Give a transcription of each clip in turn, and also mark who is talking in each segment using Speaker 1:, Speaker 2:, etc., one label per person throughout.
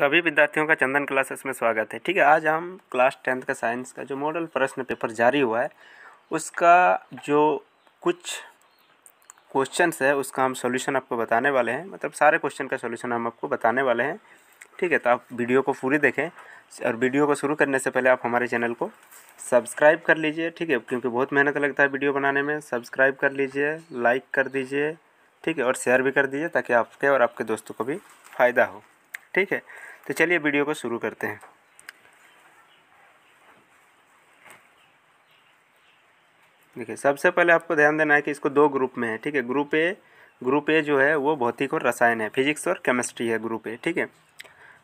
Speaker 1: सभी विद्यार्थियों का चंदन क्लासेस में स्वागत है ठीक है आज हम क्लास टेंथ का साइंस का जो मॉडल प्रश्न पेपर जारी हुआ है उसका जो कुछ क्वेश्चंस है उसका हम सॉल्यूशन आपको बताने वाले हैं मतलब सारे क्वेश्चन का सॉल्यूशन हम आपको बताने वाले हैं ठीक है तो आप वीडियो को पूरी देखें और वीडियो को शुरू करने से पहले आप हमारे चैनल को सब्सक्राइब कर लीजिए ठीक है क्योंकि बहुत मेहनत लगता है वीडियो बनाने में सब्सक्राइब कर लीजिए लाइक कर दीजिए ठीक है और शेयर भी कर दीजिए ताकि आपके और आपके दोस्तों को भी फ़ायदा हो ठीक है तो चलिए वीडियो को शुरू करते हैं देखिए सबसे पहले आपको ध्यान देना है कि इसको दो ग्रुप में है ठीक है ग्रुप ए ग्रुप ए जो है वो भौतिक और रसायन है फिजिक्स और केमिस्ट्री है ग्रुप ए ठीक है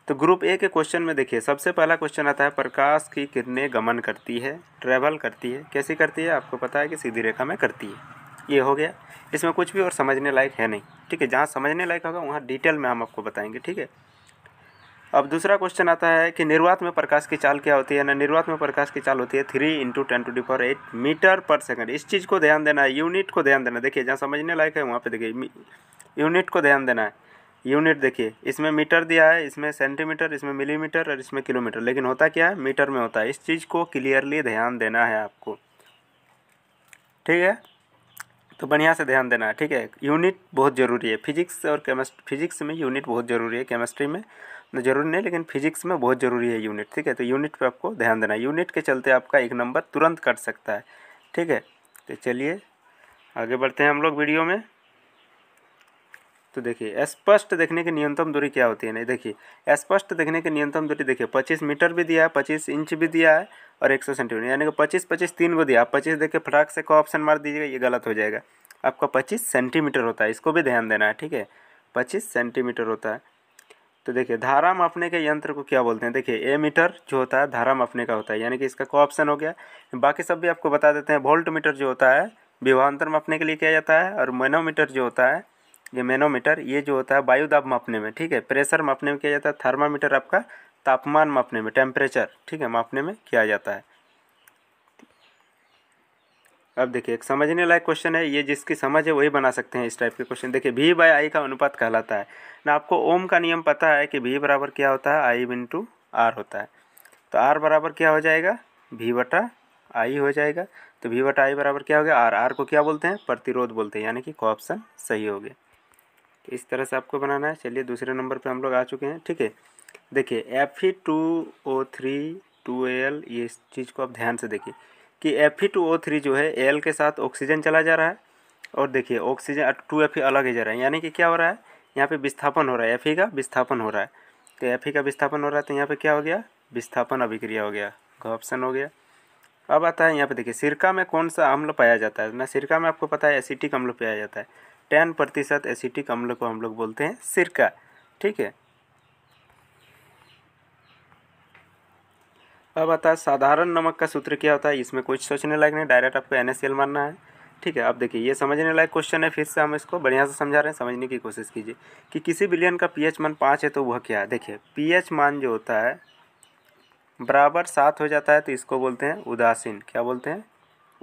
Speaker 1: तो ग्रुप ए के क्वेश्चन में देखिए सबसे पहला क्वेश्चन आता है प्रकाश की किरणें गमन करती है ट्रैवल करती है कैसी करती है आपको पता है कि सीधी रेखा में करती है ये हो गया इसमें कुछ भी और समझने लायक है नहीं ठीक है जहाँ समझने लायक होगा वहाँ डिटेल में हम आपको बताएंगे ठीक है अब दूसरा क्वेश्चन आता है कि निर्वात में प्रकाश की चाल क्या होती है ना निर्वात में प्रकाश की चाल होती है three into ten to power eight meter per second इस चीज़ को ध्यान देना है यूनिट को ध्यान देना देखिए जहाँ समझने लायक है वहाँ पे देखिए यूनिट को ध्यान देना है यूनिट देखिए इसमें मीटर दिया है इसमें सेंटीमीटर इसमें मिलीमीटर और इसमें किलोमीटर लेकिन होता क्या है मीटर में होता है इस चीज़ को क्लियरली ध्यान देना है आपको ठीक है तो बढ़िया से ध्यान देना है ठीक है यूनिट बहुत ज़रूरी है फिजिक्स और केमिस्ट फिजिक्स में यूनिट बहुत ज़रूरी है केमिस्ट्री में ज़रूरी नहीं लेकिन फिजिक्स में बहुत ज़रूरी है यूनिट ठीक है तो यूनिट पे आपको ध्यान देना है यूनिट के चलते आपका एक नंबर तुरंत कट सकता है ठीक है तो चलिए आगे बढ़ते हैं हम लोग वीडियो में तो देखिए स्पष्ट देखने की न्यूनतम दूरी क्या होती है नहीं देखिए स्पष्ट देखने की न्यूनतम दूरी देखिए पच्चीस मीटर भी दिया है पच्चीस इंच भी दिया है और एक सौ सेंटीमीटर यानी कि पच्चीस पच्चीस तीन को दिया आप पच्चीस देख के फटाक से को ऑप्शन मार दीजिएगा ये गलत हो जाएगा आपका पच्चीस सेंटीमीटर होता है इसको भी ध्यान देना है ठीक है पच्चीस सेंटीमीटर होता है तो देखिए धारा मापने के यंत्र को क्या बोलते हैं देखिए ए मीटर जो होता है धारा मापने का होता है यानी कि इसका को ऑप्शन हो गया बाकी सब भी आपको बता देते हैं वोल्ट मीटर जो होता है विवाहांतर मापने के लिए किया जाता है और मेनोमीटर जो होता है ये मेनोमीटर ये जो होता है वायु दाब मापने में ठीक है प्रेशर मापने में किया जाता है थर्मामीटर आपका तापमान मापने में टेम्परेचर ठीक है मापने में किया जाता है अब देखिए एक समझने लायक क्वेश्चन है ये जिसकी समझ है वही बना सकते हैं इस टाइप के क्वेश्चन देखिए भी बाय आई का अनुपात कहलाता है ना आपको ओम का नियम पता है कि भी बराबर क्या होता है आई बिन टू आर होता है तो आर बराबर क्या हो जाएगा भी बटा आई हो जाएगा तो भी बटा आई बराबर क्या हो गया आर आर को क्या बोलते हैं प्रतिरोध बोलते हैं यानी कि को ऑप्शन सही हो गया तो इस तरह से आपको बनाना है चलिए दूसरे नंबर पर हम लोग आ चुके हैं ठीक है देखिए F E two O three two L ये इस चीज़ को आप ध्यान से देखिए कि F E two O three जो है एल के साथ ऑक्सीजन चला जा रहा है और देखिए ऑक्सीजन टू एफ ई अलग ही जा रहा है यानी कि क्या हो रहा है यहाँ पे विस्थापन हो रहा है एफ ई का विस्थापन हो रहा है तो एफ ई का विस्थापन हो रहा है तो यहाँ पे क्या हो गया विस्थापन अभिक्रिया हो गया ऑप्शन हो गया अब आता है यहाँ पे देखिए सिरका में कौन सा अम्ल पाया जाता है ना सिरका में आपको पता है एसिटिक अम्ल पाया जाता है टेन प्रतिशत एसिटिक अम्ल को हम लोग बोलते हैं सिरका ठीक है अब आता है साधारण नमक का सूत्र क्या होता है इसमें कुछ सोचने लायक नहीं डायरेक्ट आपको एन मानना है ठीक है अब देखिए ये समझने लायक क्वेश्चन है फिर से हम इसको बढ़िया से समझा रहे हैं समझने की कोशिश कीजिए कि किसी बिलियन का पीएच मान पाँच है तो वह क्या है देखिए पीएच मान जो होता है बराबर सात हो जाता है तो इसको बोलते हैं उदासीन क्या बोलते हैं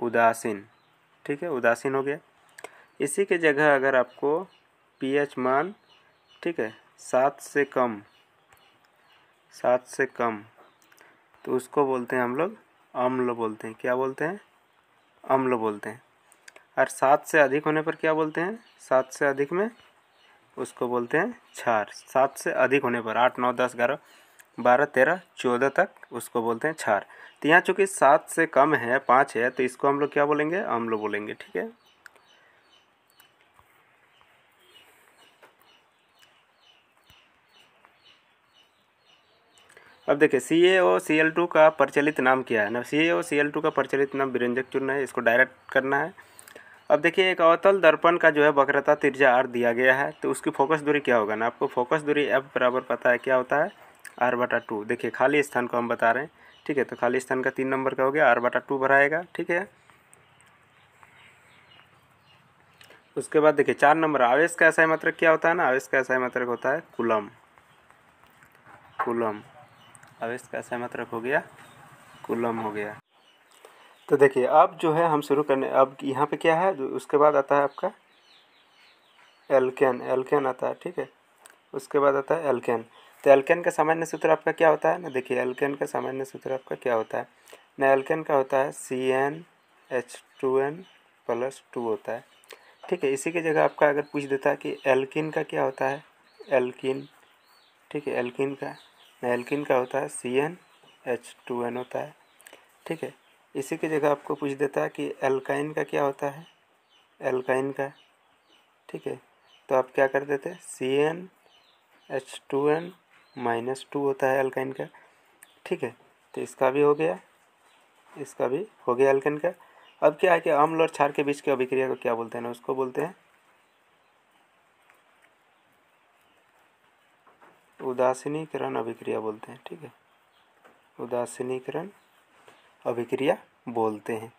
Speaker 1: उदासीन ठीक है उदासीन हो गया इसी के जगह अगर आपको पी मान ठीक है सात से कम सात से कम तो उसको बोलते हैं हम लोग अम्ल बोलते हैं क्या बोलते हैं अम्ल बोलते हैं और सात से अधिक होने पर क्या बोलते हैं सात से अधिक में उसको बोलते हैं क्षार सात से अधिक होने पर आठ नौ दस ग्यारह बारह तेरह चौदह तक उसको बोलते हैं क्षार तो यहाँ चूँकि सात से कम है पाँच है तो इसको हम लोग क्या बोलेंगे अम्ल बोलेंगे ठीक है अब देखिए सी ए ओ सी एल टू का प्रचलित नाम क्या है ना सी ए ओ सी एल टू का प्रचलित नाम विरंजक चूर्ण है इसको डायरेक्ट करना है अब देखिए एक अवतल दर्पण का जो है वक्रता त्रिज्या आर दिया गया है तो उसकी फोकस दूरी क्या होगा ना आपको फोकस दूरी एफ बराबर पता है क्या होता है आर बटा टू देखिए खाली स्थान को हम बता रहे हैं ठीक है तो खाली स्थान का तीन नंबर का हो गया आर बटा टू भराएगा ठीक है उसके बाद देखिए चार नंबर आवेश का ऐसा मात्रक मतलब क्या होता है ना आवेश का ऐसा मात्रक मतलब होता है कुलम कुलम अब इसका सहमत्रक हो गया कुलम हो गया तो देखिए अब जो है हम शुरू करने अब यहाँ पे क्या है जो उसके बाद आता है आपका एलकेन एलकेन आता है ठीक है उसके बाद आता है एल्केन तो एल्केन का सामान्य सूत्र आपका क्या होता है ना देखिए एल्केन का सामान्य सूत्र आपका क्या होता है ना एल्केन का होता है C N H two N plus two होता है ठीक है इसी की जगह आपका अगर पूछ देता है कि एल्किन का क्या होता है एल्किन ठीक है एल्किन का एल्किन का होता है C N H two N होता है ठीक है इसी की जगह आपको पूछ देता है कि एल्काइन का क्या होता है एल्काइन का ठीक है तो आप क्या कर देते हैं C N H two N minus two होता है एल्काइन का ठीक है तो इसका भी हो गया इसका भी हो गया एल्किन का अब क्या है कि अम्ल और क्षार के बीच की अभिक्रिया को क्या बोलते हैं ना उसको बोलते हैं उदासीनीकरण अभिक्रिया बोलते हैं ठीक है उदासीनीकरण अभिक्रिया बोलते हैं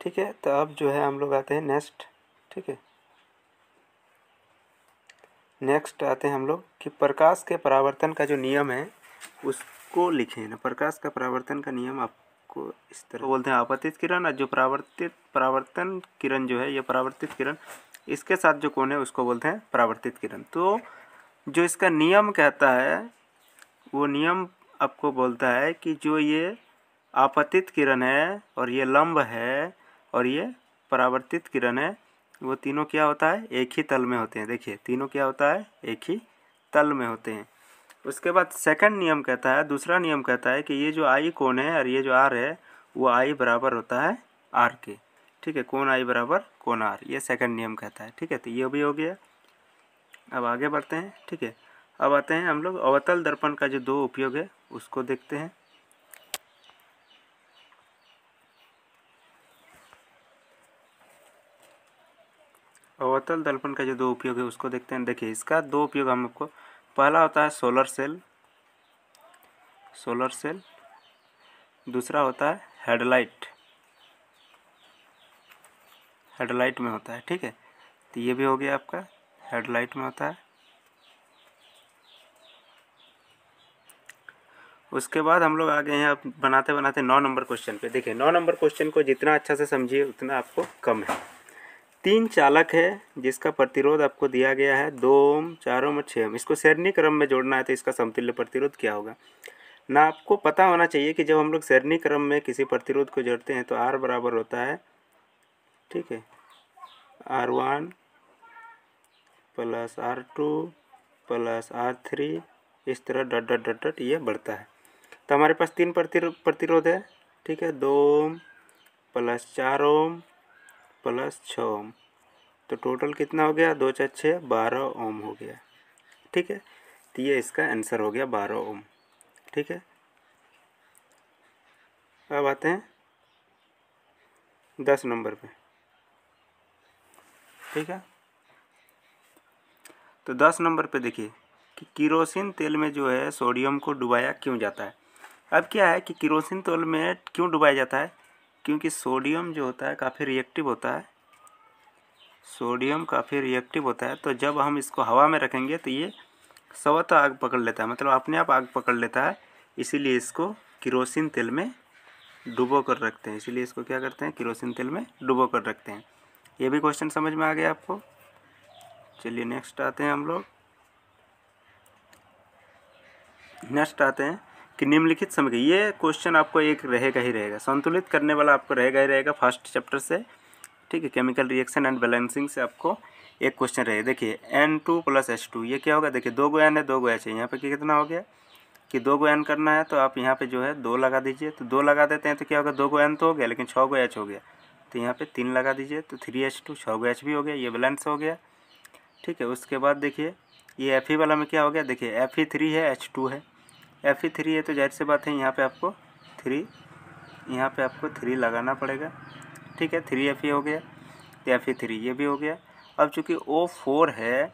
Speaker 1: ठीक है तो अब जो है हम लोग आते हैं नेक्स्ट ठीक है नेक्स्ट आते हैं हम लोग कि प्रकाश के परावर्तन का जो नियम है उसको लिखें ना प्रकाश का परावर्तन का नियम आपको इस तरह बोलते हैं आपतित किरण और जो परावर्तित परावर्तन किरण जो है यह परावर्तित किरण इसके साथ जो कोण है उसको बोलते हैं परावर्तित किरण तो जो इसका नियम कहता है वो नियम आपको बोलता है कि जो ये आपतित किरण है और ये लंब है और ये परावर्तित किरण है वो तीनों क्या होता है एक ही तल में होते हैं देखिए तीनों क्या होता है एक ही तल में होते हैं उसके बाद सेकंड नियम कहता है दूसरा नियम कहता है कि ये जो आई कोण है और ये जो आर है वो आई बराबर होता है आर के ठीक है कौन आई बराबर कौन आर ये सेकंड नियम कहता है ठीक है तो ये भी हो गया अब आगे बढ़ते हैं ठीक है अब आते हैं हम लोग अवतल दर्पण का जो दो उपयोग है उसको देखते हैं अवतल दर्पण का जो दो उपयोग है उसको देखते हैं देखिए इसका दो उपयोग हम आपको पहला होता है सोलर सेल सोलर सेल दूसरा होता है हेडलाइट हेडलाइट में होता है ठीक है तो ये भी हो गया आपका हेडलाइट में होता है उसके बाद हम लोग आ गए हैं अब बनाते बनाते नौ नंबर क्वेश्चन पे देखिए नौ नंबर क्वेश्चन को जितना अच्छा से समझिए उतना आपको कम है तीन चालक है जिसका प्रतिरोध आपको दिया गया है दो ओम चार ओम और छः ओम इसको सैरणी क्रम में जोड़ना है तो इसका समतुल्य प्रतिरोध क्या होगा ना आपको पता होना चाहिए कि जब हम लोग सैरणी क्रम में किसी प्रतिरोध को जोड़ते हैं तो आर बराबर होता है ठीक है R one plus R two plus R three इस तरह डॉट डॉट डॉट डॉट ये बढ़ता है तो हमारे पास तीन प्रतिरो प्रतिरोध है ठीक है दो ओम प्लस चार ओम प्लस छः ओम तो टोटल कितना हो गया दो चार छः बारह ओम हो गया ठीक है तो ये इसका आंसर हो गया बारह ओम ठीक है अब आते हैं दस नंबर पे ठीक है तो दस नंबर पे देखिए कि किरोसिन तेल में जो है सोडियम को डुबाया क्यों जाता है अब क्या है कि किरोसिन तेल में क्यों डुबाया जाता है क्योंकि सोडियम जो होता है काफ़ी रिएक्टिव होता है सोडियम काफ़ी रिएक्टिव होता है तो जब हम इसको हवा में रखेंगे तो ये स्वतः आग पकड़ लेता है मतलब अपने आप आग पकड़ लेता है इसीलिए इसको किरोसिन तेल में डुबो कर रखते हैं इसीलिए इसको क्या करते हैं किरोसिन तेल में डुबो कर रखते हैं ये भी क्वेश्चन समझ में आ गया आपको चलिए नेक्स्ट आते हैं हम लोग नेक्स्ट आते हैं कि निम्नलिखित समय ये क्वेश्चन आपको एक रहेगा ही रहेगा संतुलित करने वाला आपको रहेगा ही रहेगा फर्स्ट चैप्टर से ठीक है केमिकल रिएक्शन एंड बैलेंसिंग से आपको एक क्वेश्चन रहेगा देखिए N two plus H two ये क्या होगा देखिए दो गो एन है दो गो एच है यहाँ पर कितना हो गया कि दो गो एन करना है तो आप यहाँ पे जो है दो लगा दीजिए तो दो लगा देते हैं तो क्या होगा दो गो एन तो हो गया लेकिन छः गो एच हो गया तो यहाँ पे तीन लगा दीजिए तो थ्री एच टू छः गो एच भी हो गया ये बैलेंस हो गया ठीक है उसके बाद देखिए ये एफ ई e वाला में क्या हो गया देखिए एफ ई थ्री है एच टू है एफ ई थ्री है तो जाहिर सी बात है यहाँ पे आपको थ्री यहाँ पे आपको थ्री लगाना पड़ेगा ठीक है थ्री एफ ई हो गया तो एफ ई थ्री ये भी हो गया अब चूँकि ओ फोर है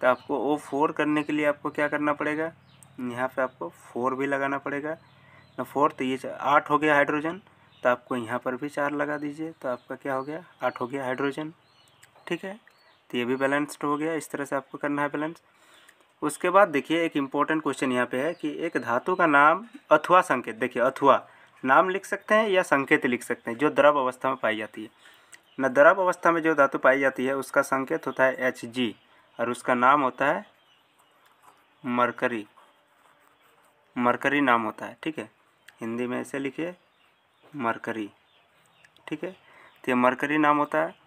Speaker 1: तो आपको ओ फोर करने के लिए आपको क्या करना पड़ेगा यहाँ पे आपको फोर भी लगाना पड़ेगा ना तो फोर तो ये आठ हो गया हाइड्रोजन तो आपको यहाँ पर भी चार लगा दीजिए तो आपका क्या हो गया आठ हो गया हाइड्रोजन ठीक है तो ये भी बैलेंस्ड हो गया इस तरह से आपको करना है बैलेंस उसके बाद देखिए एक इम्पॉर्टेंट क्वेश्चन यहाँ पे है कि एक धातु का नाम अथवा संकेत देखिए अथवा नाम लिख सकते हैं या संकेत लिख सकते हैं जो द्रव अवस्था में पाई जाती है न द्रव अवस्था में जो धातु पाई जाती है उसका संकेत होता है एच जी और उसका नाम होता है मरकरी मरकरी नाम होता है ठीक है हिंदी में ऐसे लिखिए मरकरी ठीक है तो ये मरकरी नाम होता है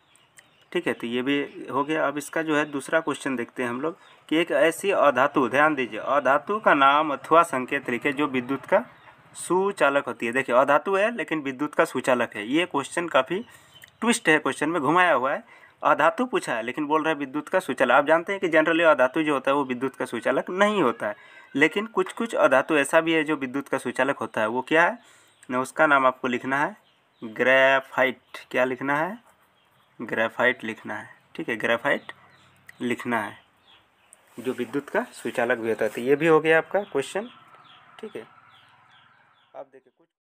Speaker 1: ठीक है तो ये भी हो गया अब इसका जो है दूसरा क्वेश्चन देखते हैं हम लोग कि एक ऐसी अधातु ध्यान दीजिए अधातु का नाम अथवा संकेत लिखे जो विद्युत का सुचालक होती है देखिए अधातु है लेकिन विद्युत का सुचालक है ये क्वेश्चन काफ़ी ट्विस्ट है क्वेश्चन में घुमाया हुआ है अधातु पूछा है लेकिन बोल रहा है विद्युत का सुचालक आप जानते हैं कि जनरली अधातु जो होता है वो विद्युत का सुचालक नहीं होता है लेकिन कुछ कुछ अधातु ऐसा भी है जो विद्युत का सुचालक होता है वो क्या है ना उसका नाम आपको लिखना है ग्रेफाइट क्या लिखना है ग्रेफाइट लिखना है ठीक है ग्रेफाइट लिखना है जो विद्युत का सुचालक भी होता है तो ये भी हो गया आपका क्वेश्चन ठीक है आप देखिए